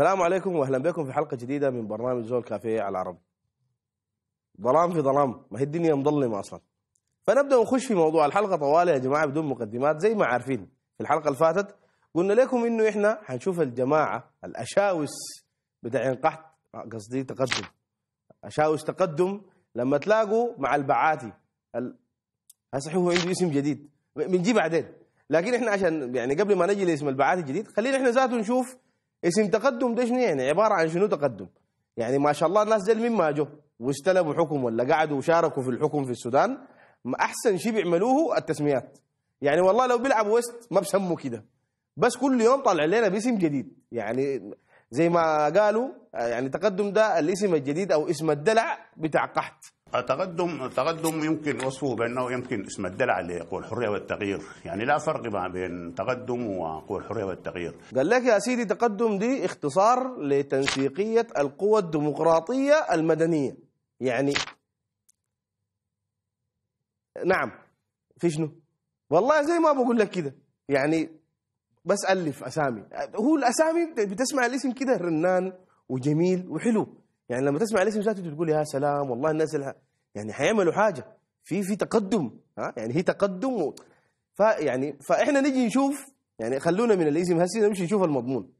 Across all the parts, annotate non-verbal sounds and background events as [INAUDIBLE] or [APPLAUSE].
السلام عليكم واهلا بكم في حلقه جديده من برنامج زول كافيه على العربي. ظلام في ظلام ما هي الدنيا مظلمه اصلا. فنبدا ونخش في موضوع الحلقه طوال يا جماعه بدون مقدمات زي ما عارفين في الحلقه اللي فاتت قلنا لكم انه احنا حنشوف الجماعه الاشاوس بتاعين قحط آه، قصدي تقدم اشاوس تقدم لما تلاقوا مع البعاتي ال... هسه هو عنده اسم جديد بنجيه بعدين لكن احنا عشان يعني قبل ما نجي لاسم البعاتي الجديد خلينا احنا ذاته نشوف اسم تقدم ده شنو يعني عباره عن شنو تقدم يعني ما شاء الله الناس ديل من ما جو واستلموا حكم ولا قعدوا وشاركوا في الحكم في السودان ما احسن شيء بيعملوه التسميات يعني والله لو بيلعب ويست ما بسموا كده بس كل يوم طالع لنا باسم جديد يعني زي ما قالوا يعني تقدم ده الاسم الجديد او اسم الدلع بتاع قحط تقدم تقدم يمكن وصفه بانه يمكن اسم الدلع اللي يقول الحريه والتغيير، يعني لا فرق ما بين تقدم وقوى الحريه والتغيير. قال لك يا سيدي تقدم دي اختصار لتنسيقيه القوى الديمقراطيه المدنيه، يعني نعم في شنو؟ والله زي ما بقول لك كده يعني بس الف اسامي هو الاسامي بتسمع الاسم كده رنان وجميل وحلو يعني لما تسمع الاسم ذاته تقول يا سلام والله الناس اللي يعني حيعملوا حاجه في في تقدم ها يعني هي تقدم فيعني فاحنا نجي نشوف يعني خلونا من الاسم هسه نمشي نشوف المضمون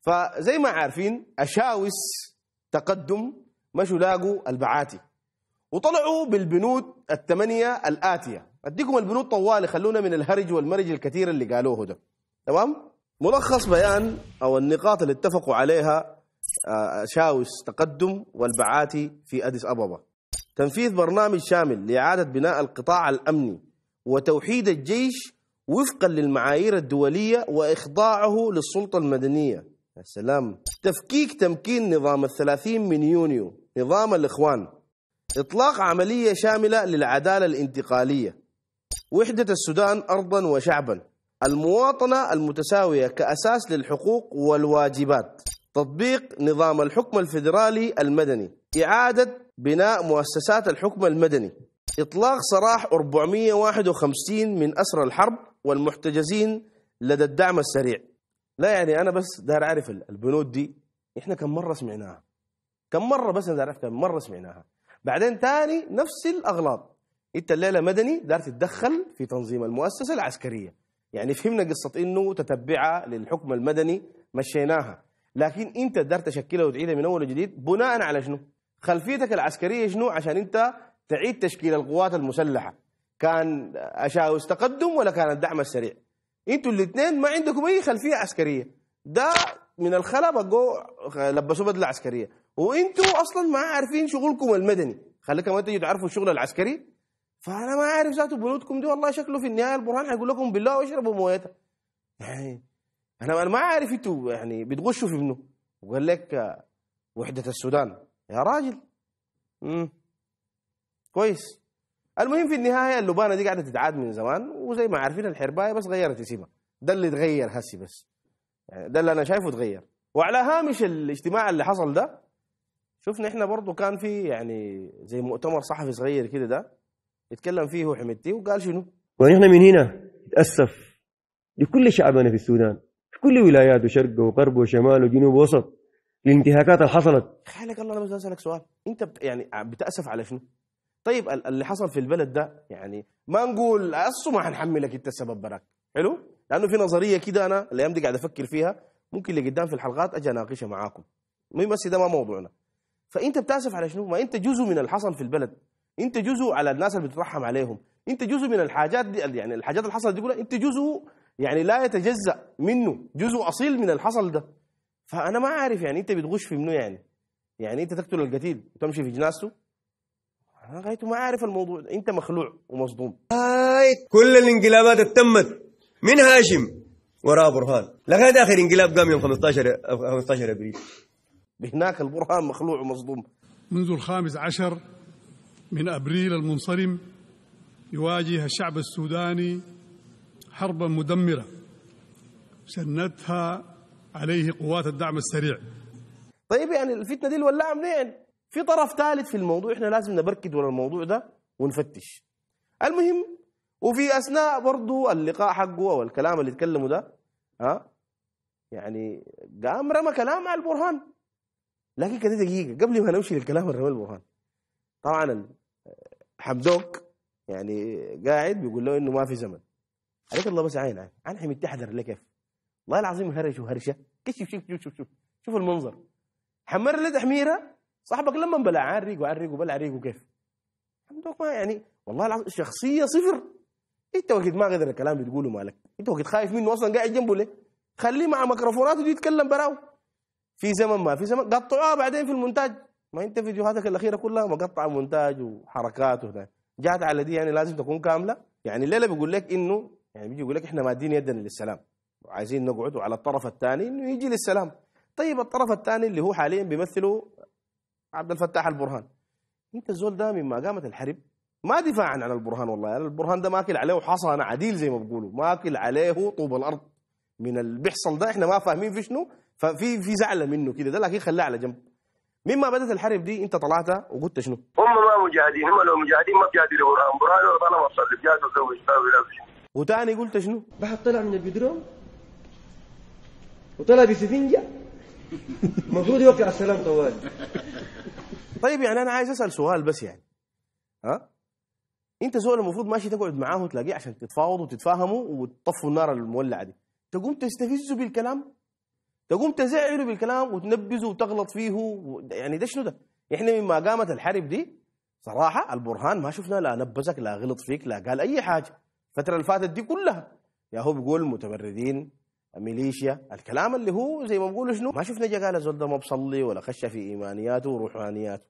فزي ما عارفين اشاوس تقدم مشوا لاقوا البعاتي وطلعوا بالبنود الثمانيه الاتيه اديكم البنود طوال خلونا من الهرج والمرج الكثير اللي قالوه ده تمام ملخص بيان او النقاط اللي اتفقوا عليها آه، شاوس تقدم والبعاتي في اديس ابابا تنفيذ برنامج شامل لإعادة بناء القطاع الأمني وتوحيد الجيش وفقا للمعايير الدولية وإخضاعه للسلطة المدنية يا سلام تفكيك تمكين نظام الثلاثين من يونيو نظام الإخوان إطلاق عملية شاملة للعدالة الانتقالية وحدة السودان أرضا وشعبا المواطنة المتساوية كأساس للحقوق والواجبات تطبيق نظام الحكم الفيدرالي المدني إعادة بناء مؤسسات الحكم المدني إطلاق سراح 451 من أسر الحرب والمحتجزين لدى الدعم السريع لا يعني أنا بس دار أعرف البنود دي إحنا كم مرة سمعناها كم مرة بس أنا أعرف كم مرة سمعناها بعدين تاني نفس الأغلاط أنت الليلة مدني دار تتدخل في تنظيم المؤسسة العسكرية يعني فهمنا قصة إنه تتبعها للحكم المدني مشيناها لكن انت تقدر تشكلها وتعيدها من اول وجديد بناء على شنو؟ خلفيتك العسكريه شنو عشان انت تعيد تشكيل القوات المسلحه كان اشاوس تقدم ولا كان الدعم السريع انتوا الاثنين ما عندكم اي خلفيه عسكريه ده من الخلا بقوا لبسوا بدله عسكريه وانتوا اصلا ما عارفين شغلكم المدني خليكم انتوا تعرفوا الشغل العسكري فانا ما عارف ذاته بنودكم دي والله شكله في النهايه البرهان هيقول لكم بالله واشربوا مويتها يعني انا انا ما عارف انتوا يعني بتغشوا في ابنه وقال لك وحده السودان يا راجل امم كويس المهم في النهايه اللبانه دي قاعده تتعاد من زمان وزي ما عارفين الحربايه بس غيرت اسمها ده اللي تغير هسي بس يعني ده اللي انا شايفه تغير وعلى هامش الاجتماع اللي حصل ده شفنا احنا برضه كان في يعني زي مؤتمر صحفي صغير كده ده اتكلم فيه حمدتي وقال شنو ونحن من هنا نتاسف لكل شعبنا في السودان في كل ولاياته شرق وغرب وشمال وجنوب ووسط الانتهاكات اللي حصلت خالك الله انا بس اسالك سؤال انت بت يعني بتاسف على شنو؟ طيب اللي حصل في البلد ده يعني ما نقول اصله ما حنحملك انت السبب براك حلو؟ لانه في نظريه كده انا الايام دي قاعد افكر فيها ممكن اللي قدام في الحلقات اجي اناقشها معاكم مهم بس ده ما موضوعنا فانت بتاسف على شنو؟ ما انت جزء من اللي حصل في البلد انت جزء على الناس اللي بتترحم عليهم انت جزء من الحاجات دي يعني الحاجات اللي حصلت دي كلها انت جزء يعني لا يتجزأ منه جزء أصيل من الحصل ده فأنا ما عارف يعني أنت بتغش في منه يعني يعني أنت تقتل القتيل وتمشي في جنازته أنا غايته ما عارف الموضوع ده. أنت مخلوع ومصدوم هاي كل الانقلابات تمت من هاشم وراء برهان لغاية آخر انقلاب قام يوم 15 15 أبريل هناك البرهان مخلوع ومصدوم منذ الخامس عشر من أبريل المنصرم يواجه الشعب السوداني حربا مدمرة شنتها عليه قوات الدعم السريع طيب يعني الفتنة دي الولاعة منين يعني في طرف ثالث في الموضوع احنا لازم نبركد ورا الموضوع ده ونفتش المهم وفي أثناء برضو اللقاء حقه أو الكلام اللي تكلموا ده ها يعني قام رمى كلام على البرهان لكن كده دقيقة قبل ما نمشي للكلام الرمى البرهان طبعا حمدوك يعني قاعد بيقول له انه ما في زمن عليك الله بس عين عين عين تحذر لك كيف والله العظيم هرش وهرشه كشف شوف شوف شوف شوف شوف المنظر حمر لي تحميره صاحبك لما بلع عريق ريقه وبلع ريقه بلع ريقه كيف عندك ما يعني والله العظيم شخصيه صفر انت وقت ما قدر الكلام بتقوله مالك انت وقت خايف منه اصلا قاعد جنبه ليه خليه مع ميكروفونات ويجي يتكلم براو في زمن ما في زمن قطعوها بعدين في المونتاج ما انت فيديوهاتك الاخيره كلها مقطعه مونتاج وحركات وهنا جات على دي يعني لازم تكون كامله يعني الليله بيقول لك انه يعني بيجي يقول لك احنا مادين يدنا للسلام وعايزين نقعد وعلى الطرف الثاني انه يجي للسلام طيب الطرف الثاني اللي هو حاليا بيمثله عبد الفتاح البرهان انت الزول ده مما قامت الحرب ما دفاعا عن البرهان والله يعني البرهان ده ماكل عليه انا عديل زي ما بيقولوا ماكل عليه طوب الارض من اللي بيحصل ده احنا ما فاهمين في شنو ففي في زعل منه كده ده لكن خلاه على جنب مما بدات الحرب دي انت طلعت وقلت شنو؟ هم ما مجاهدين هم لو مجاهدين ما بيجاهدوا برهان برهان طالما صلب جاهز وزوج وتاني قلت شنو؟ بحر طلع من البدروم وطلع بسفنجة المفروض يوقع السلام طوال طيب يعني انا عايز اسال سؤال بس يعني ها؟ انت زول المفروض ماشي تقعد معاه وتلاقيه عشان تتفاوضوا وتتفاهموا وتطفوا النار المولعه دي تقوم تستفزه بالكلام تقوم تزعله بالكلام وتنبذه وتغلط فيه و... يعني ده شنو ده؟ احنا مما قامت الحرب دي صراحه البرهان ما شفنا لا نبذك لا غلط فيك لا قال اي حاجه الفترة اللي فاتت دي كلها يا هو بيقول متمردين ميليشيا الكلام اللي هو زي ما بيقولوا شنو ما شفنا جا قال الزول ده ما بصلي ولا خش في ايمانياته وروحانياته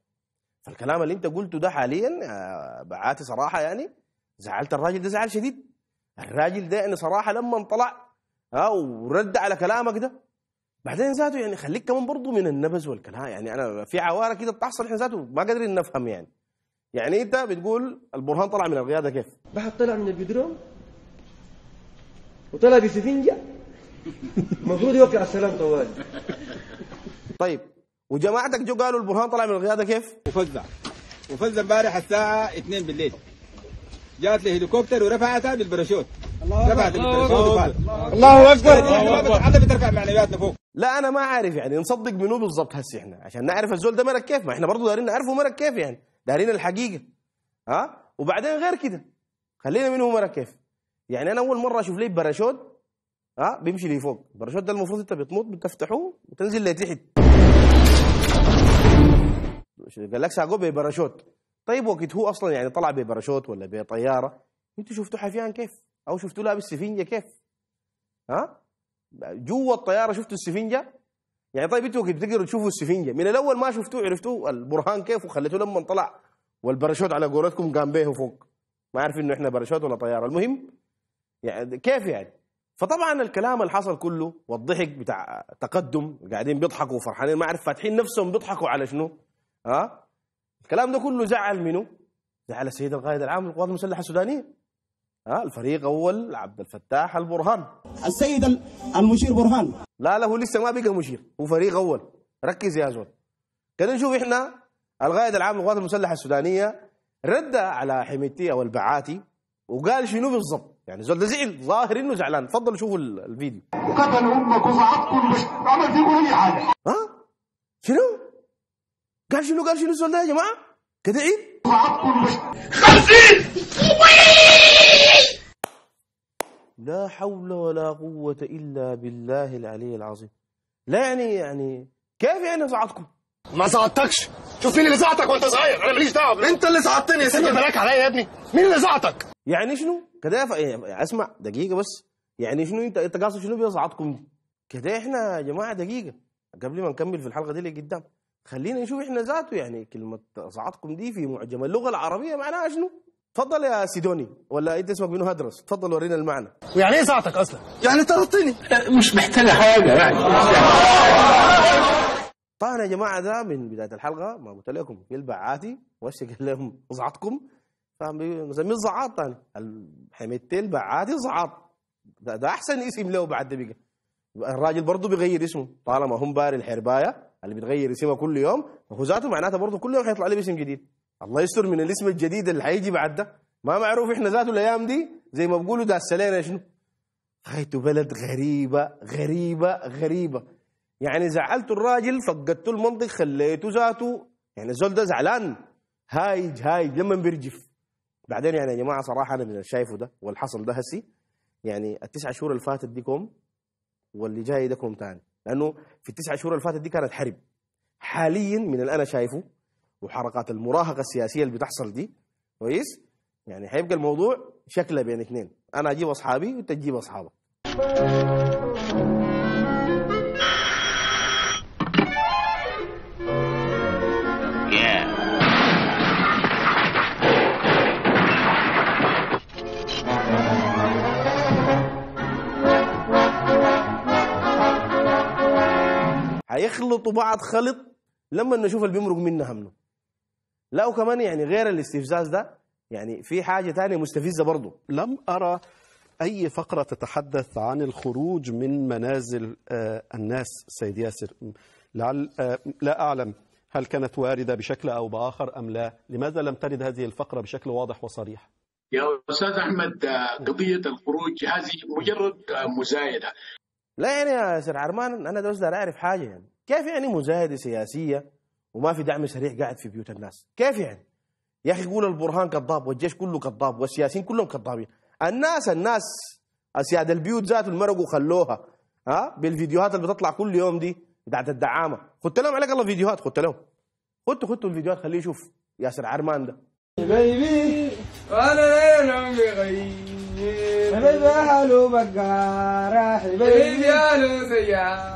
فالكلام اللي انت قلته ده حاليا آه، بعاتي صراحه يعني زعلت الراجل ده زعل شديد الراجل ده يعني صراحه لما طلع ها آه، ورد على كلامك ده بعدين ذاته يعني خليك كمان برضه من النبز والكلام يعني انا في عواره كده بتحصل احنا ذاته ما قادرين نفهم يعني يعني انت بتقول البرهان طلع من القياده كيف؟ بعد طلع من البدروم وطلع بسفنجه المفروض يوقع السلام طوال طيب وجماعتك جو قالوا البرهان طلع من القياده كيف؟ وفزع وفزع امبارح الساعه 2 بالليل جات لي هليكوبتر ورفعتها بالباراشوت رفعت بالباراشوت الله اكبر الله اكبر حتى بترفع معنوياتنا فوق لا انا ما عارف يعني نصدق منو بالضبط هسه احنا عشان نعرف الزول ده مرق كيف ما احنا برضه دارين نعرفه مرق كيف يعني دارين الحقيقه ها وبعدين غير كده خلينا منهم مره كيف يعني انا اول مره اشوف لي باراشوت ها بيمشي لي فوق الباراشوت ده المفروض انت بتموت بتفتحه وتنزل لتحت قال لك ساقوه بباراشوت طيب وقت هو اصلا يعني طلع بباراشوت ولا بطياره انتوا شفتوا حفيان كيف او شفتوا لابس سفنجه كيف ها جوا الطياره شفتوا السفنجه يعني طيب انتوا بتقدروا تشوفوا السفنجه من الاول ما شفتوه عرفتوه البرهان كيف وخليتوه لما طلع والباراشوت على قولتكم قام به فوق ما عارف انه احنا باراشوت ولا طياره المهم يعني كيف يعني فطبعا الكلام اللي حصل كله والضحك بتاع تقدم قاعدين بيضحكوا وفرحانين ما اعرف فاتحين نفسهم بيضحكوا على شنو ها الكلام ده كله زعل منه زعل السيد القائد العام للقوات المسلحه السودانيه الفريق اول عبد الفتاح البرهان السيد المشير برهان لا لا هو لسه ما بقى مشير هو فريق اول ركز يا زول كده نشوف احنا القائد العام للقوات المسلحه السودانيه رد على حميتي او البعاتي وقال شنو بالضبط يعني زول ده زعل ظاهر انه زعلان تفضل شوفوا الفيديو قتل امك وصعدكم مش عمل فيكم اي حاجه ها شنو قال شنو قال شنو الزول ده يا جماعه كده عيد إيه؟ صعدكم مش خمسين لا حول ولا قوة إلا بالله العلي العظيم لا يعني يعني كيف يعني صعدكم ما صعدتكش شوف مين اللي صعدك وانت صغير انا ماليش دعوه انت اللي صعدتني يا سيدي بالك عليا يا ابني مين اللي صعدك يعني شنو كده إيه، ف... اسمع دقيقه بس يعني شنو انت انت قاصد شنو بيصعدكم كده احنا يا جماعه دقيقه قبل ما نكمل في الحلقه دي اللي قدام خلينا نشوف احنا ذاته يعني كلمه صعدكم دي في معجم اللغه العربيه معناها شنو اتفضل يا سيدوني ولا انت اسمك منو هدرس اتفضل ورينا المعنى ويعني ايه ساعتك اصلا يعني طردتني مش محتاجه حاجه يعني طبعا يا جماعه ده من بدايه الحلقه ما قلت لكم يلبع البعاتي وش قال لهم زعطكم فمسميه الزعاط يعني حميدتين بعاتي زعاط ده, ده احسن اسم له بعد دقيقه الراجل برضه بيغير اسمه طالما هم باري الحربايه اللي بتغير اسمها كل يوم فهو ذاته معناته برضه كل يوم حيطلع له اسم جديد الله يستر من الاسم الجديد اللي هيجي بعد ده ما معروف احنا ذاته الايام دي زي ما بقولوا ده السلينا شنو غايته بلد غريبه غريبه غريبه يعني زعلت الراجل فقدت المنطق خليته ذاته يعني الزول ده زعلان هايج هايج لما بيرجف بعدين يعني يا جماعه صراحه انا من شايفه ده والحصل ده هسي يعني التسعة شهور اللي فاتت دي كوم واللي جاي ده كوم تاني لانه في التسعة شهور اللي فاتت دي كانت حرب حاليا من اللي انا شايفه وحركات المراهقه السياسيه اللي بتحصل دي كويس يعني هيبقى الموضوع شكله بين اثنين انا اجيب اصحابي وانت تجيب اصحابك هيخلطوا بعض خلط لما نشوف اللي بيمرق منه همنه لا وكمان يعني غير الاستفزاز ده يعني في حاجة ثانيه مستفزة برضه لم أرى أي فقرة تتحدث عن الخروج من منازل آه، الناس سيد ياسر لعل آه، لا أعلم هل كانت واردة بشكل أو بآخر أم لا لماذا لم ترد هذه الفقرة بشكل واضح وصريح يا أستاذ أحمد آه، قضية الخروج هذه مجرد مزايدة لا يعني يا سير عرمان أنا ده أعرف حاجة يعني كيف يعني مزايدة سياسية وما في دعم سريع قاعد في بيوت الناس كيف يعني يا اخي يقول البرهان كذاب والجيش كله كذاب والسياسيين كلهم كذابين الناس الناس اسياد البيوت ذاته المرق وخلوها ها بالفيديوهات اللي بتطلع كل يوم دي بتاعت الدعامه خدت لهم عليك الله فيديوهات خدت لهم خدت خدت الفيديوهات خليه يشوف ياسر عرمان ده بيبي انا العمر غير حبيبي حلو بقى راح حبيبي يا سيارة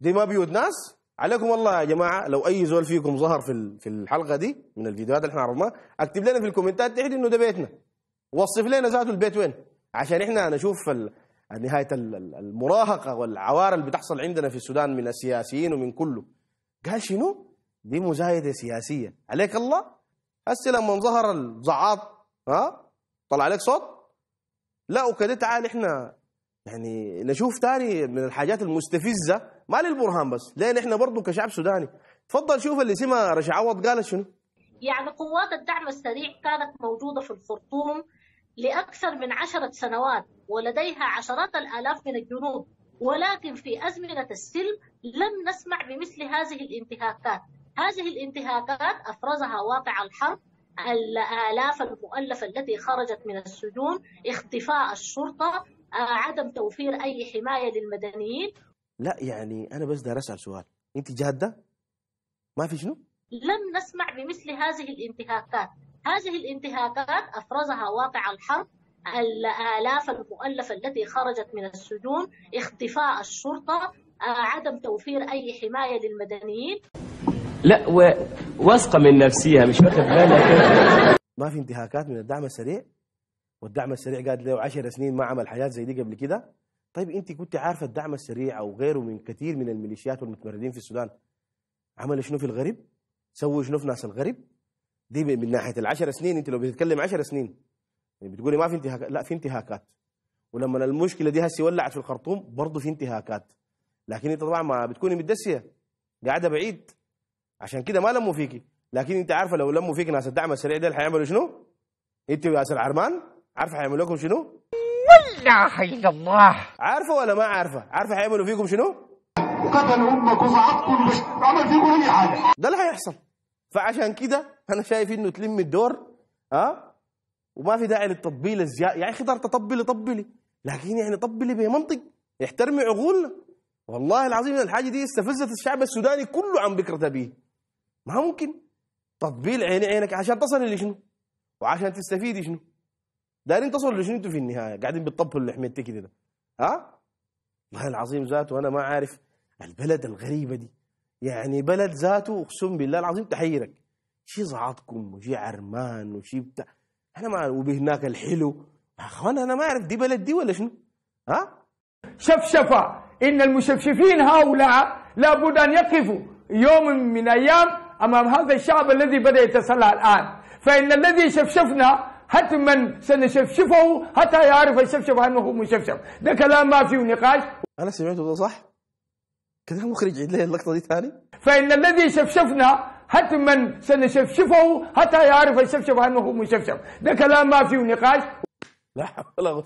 دي ما بيوت ناس عليكم والله يا جماعه لو اي زول فيكم ظهر في في الحلقه دي من الفيديوهات اللي احنا عرضناها اكتب لنا في الكومنتات تحت انه ده بيتنا وصف لنا ذاته البيت وين عشان احنا نشوف نهايه المراهقه والعوار اللي بتحصل عندنا في السودان من السياسيين ومن كله قال شنو؟ دي مزايده سياسيه عليك الله هسه لما ظهر الزعاط ها طلع عليك صوت لا وكده تعال احنا يعني نشوف تاني من الحاجات المستفزه ما للبرهان بس لان احنا برضه كشعب سوداني تفضل شوف اللي سما رشا عوض قالت شنو يعني قوات الدعم السريع كانت موجودة في الخرطوم لأكثر من عشرة سنوات ولديها عشرات الآلاف من الجنود ولكن في أزمنة السلم لم نسمع بمثل هذه الانتهاكات هذه الانتهاكات أفرزها واقع الحرب الآلاف المؤلفة التي خرجت من السجون اختفاء الشرطة آه، عدم توفير أي حماية للمدنيين لا يعني انا بس بدي اسال سؤال انت جاده؟ ما في شنو؟ لم نسمع بمثل هذه الانتهاكات هذه الانتهاكات افرزها واقع الحرب الالاف المؤلفه التي خرجت من السجون اختفاء الشرطه عدم توفير اي حمايه للمدنيين لا واثقه من نفسها مش واخد بالك [LAUGHS] ما في انتهاكات من الدعم السريع والدعم السريع قاعد له 10 سنين ما عمل حاجات زي دي قبل كده طيب انت كنت عارفه الدعم السريع او غيره من كثير من الميليشيات والمتمردين في السودان عملوا شنو في الغرب؟ سووا شنو في ناس الغرب؟ دي من ناحيه العشر سنين انت لو بتتكلم 10 سنين يعني بتقولي ما في انتهاكات لا في انتهاكات ولما المشكله دي هسه ولعت في الخرطوم برضه في انتهاكات لكن انت طبعا ما بتكوني متدسيه قاعده بعيد عشان كده ما لموا فيكي لكن انت عارفه لو لموا فيك ناس الدعم السريع ده هيعملوا شنو؟ انت وياسر عرمان العرمان عارفه هيعملوا لكم شنو؟ ولا حي الا الله عارفه ولا ما عارفه عارفه هيعملوا فيكم شنو قتل امك وصعدكم مش عمل فيكم اي حاجه ده اللي هيحصل فعشان كده انا شايف انه تلم الدور ها آه؟ وما في داعي للتطبيل الزياء يعني خضر تطبلي طبلي لكن يعني طبلي بمنطق احترمي عقولنا والله العظيم الحاجه دي استفزت الشعب السوداني كله عن بكره به ما ممكن تطبيل عيني عينك عشان تصل لشنو وعشان تستفيد شنو دارين تصلوا لشنو انتوا في النهايه قاعدين بتطبلوا لحميتك كده ده ها والله العظيم ذاته انا ما عارف البلد الغريبه دي يعني بلد ذاته اقسم بالله العظيم تحيرك شي زعطكم وشي عرمان وشي بتاع انا ما وبهناك الحلو اخوان انا ما اعرف دي بلد دي ولا شنو ها شفشفه ان المشفشفين هؤلاء لابد ان يقفوا يوم من ايام امام هذا الشعب الذي بدا يتسلى الان فان الذي شفشفنا حتما سنشفشفه حتى يعرف يشفشف انه هو مشفشف ده كلام ما فيه نقاش انا سمعته ده صح كده مخرج عيد لي اللقطه دي ثاني فان الذي شفشفنا حتما سنشفشفه حتى يعرف يشفشف انه هو مشفشف ده كلام ما فيه نقاش لا حول ولا قوه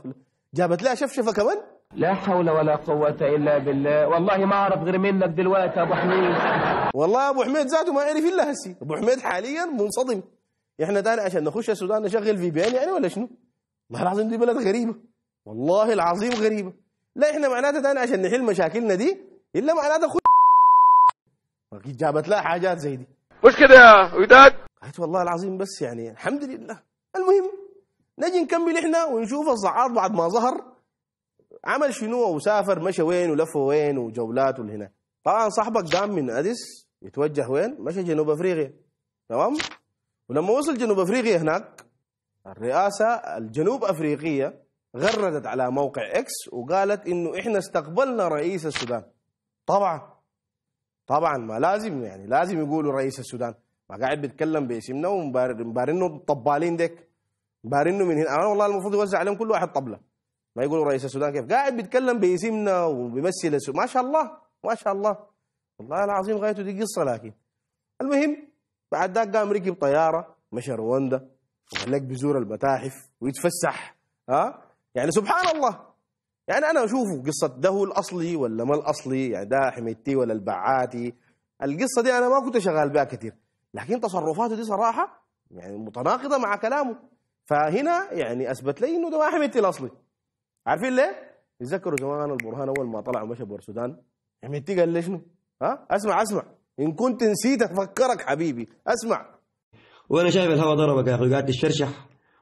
جابت لها شفشفه كمان لا حول ولا قوة إلا بالله والله ما أعرف غير منك دلوقتي يا أبو حميد والله أبو حميد ذاته ما يعرف إلا هسي أبو حميد حاليا منصدم احنا تاني عشان نخش السودان نشغل في بي ان يعني ولا شنو؟ والله العظيم دي بلد غريبه والله العظيم غريبه لا احنا معناتها تاني عشان نحل مشاكلنا دي الا معناتها خش جابت لها حاجات زي دي مش كده يا وداد قلت والله العظيم بس يعني الحمد لله المهم نجي نكمل احنا ونشوف الصعاد بعد ما ظهر عمل شنو وسافر مشى وين ولف وين وجولات والهنا طبعا صاحبك قام من اديس يتوجه وين مشى جنوب افريقيا تمام ولما وصل جنوب افريقيا هناك الرئاسه الجنوب افريقيه غردت على موقع اكس وقالت انه احنا استقبلنا رئيس السودان طبعا طبعا ما لازم يعني لازم يقولوا رئيس السودان ما قاعد بيتكلم باسمنا ومبارنه طبالين ديك مبارنه من هنا انا والله المفروض يوزع عليهم كل واحد طبله ما يقولوا رئيس السودان كيف قاعد بيتكلم باسمنا وبيمثل ما شاء الله ما شاء الله والله العظيم غايته دي قصه لكن المهم بعد ذاك قام ركب طياره مشى رواندا وخلاك بيزور المتاحف ويتفسح ها يعني سبحان الله يعني انا اشوفه قصه ده هو الاصلي ولا ما الاصلي يعني ده حميدتي ولا البعاتي القصه دي انا ما كنت شغال بها كثير لكن تصرفاته دي صراحه يعني متناقضه مع كلامه فهنا يعني اثبت لي انه ده ما حميدتي الاصلي عارفين ليه؟ تذكروا زمان البرهان اول ما طلع ومشى بورسودان السودان حميدتي قال لي شنو؟ ها اسمع اسمع إن كنت نسيت أفكرك حبيبي أسمع وأنا شايف الهواء ضربك يا اخي قاعد تشرشح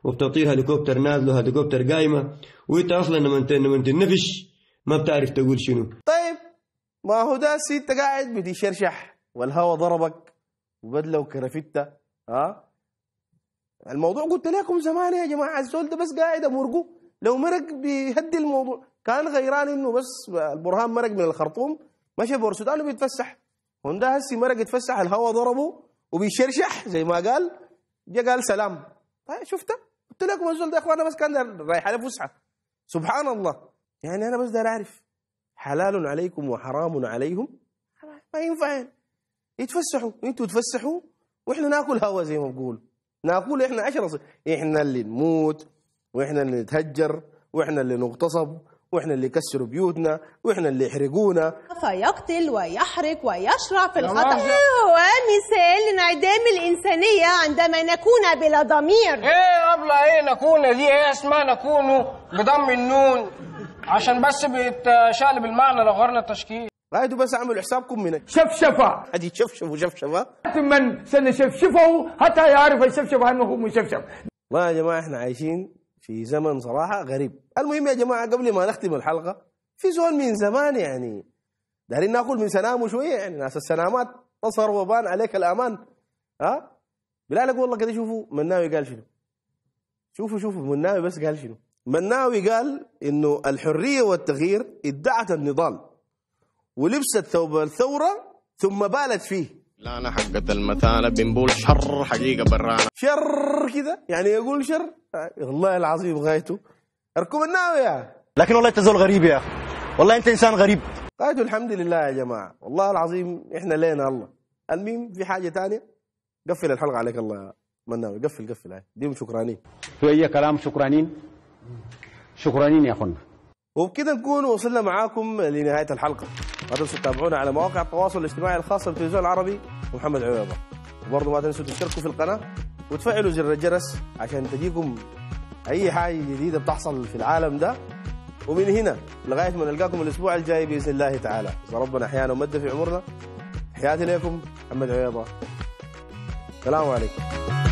وبتطير هليكوبتر نازل وهليكوبتر قايمة وأنت أصلا لما لما تنفش ما بتعرف تقول شنو طيب ما هو ده أنت قاعد بتشرشح والهواء ضربك وبدلة وكرفتة ها الموضوع قلت لكم زمان يا جماعة الزول ده بس قاعد أمرقه لو مرق بيهدي الموضوع كان غيران إنه بس البرهان مرق من الخرطوم مشى بورسودان وبيتفسح هم هسي مرق يتفسح الهواء ضربه وبيشرشح زي ما قال جا قال سلام طيب شفته قلت لكم الزول ده يا اخوانا بس كان رايح على فسحه سبحان الله يعني انا بس ده اعرف حلال عليكم وحرام عليهم ما ينفع يتفسحوا انتوا تفسحوا واحنا ناكل هوا زي ما بقول ناكل احنا عشرة احنا اللي نموت واحنا اللي نتهجر واحنا اللي نغتصب واحنا اللي يكسروا بيوتنا واحنا اللي يحرقونا فيقتل ويحرق ويشرع في الخطأ هو أيوه، مثال انعدام الإنسانية عندما نكون بلا ضمير ايه قبل ايه نكون دي ايه اسمها نكون بضم النون عشان بس بيتشقلب المعنى لو غيرنا التشكيل رايدوا بس اعملوا حسابكم من شفشفة ادي شفشف وشفشفة من سنشفشفه حتى يعرف يشفشف انه مشفشف والله يا جماعه احنا عايشين في زمن صراحه غريب المهم يا جماعه قبل ما نختم الحلقه في زول من زمان يعني دارين ناكل من سنامه شويه يعني ناس السنامات تصر وبان عليك الامان ها أقول والله كده شوفوا مناوي قال شنو شوفوا شوفوا مناوي بس قال شنو مناوي قال انه الحريه والتغيير ادعت النضال ولبست ثوب الثوره ثم بالت فيه لا انا حقة المثانة بنقول شر حقيقة برانا شر كذا يعني يقول شر والله العظيم غايته اركب الناوية يا لكن والله انت زول غريب يا اخي والله انت انسان غريب غايته الحمد لله يا جماعة والله العظيم احنا لينا الله المهم في حاجة تانية قفل الحلقة عليك الله يا مناوي قفل قفل هاي ديهم شكرانين اي كلام شكرانين شكرانين يا اخونا وبكده نكون وصلنا معاكم لنهايه الحلقه ما تنسوا تتابعونا على مواقع التواصل الاجتماعي الخاصه بالتلفزيون العربي ومحمد عيوبة وبرضه ما تنسوا تشتركوا في القناه وتفعلوا زر الجرس عشان تجيكم اي حاجه جديده بتحصل في العالم ده ومن هنا لغايه ما نلقاكم الاسبوع الجاي باذن الله تعالى إذا ربنا احيانا ومد في عمرنا حياتي لكم محمد عويضه السلام عليكم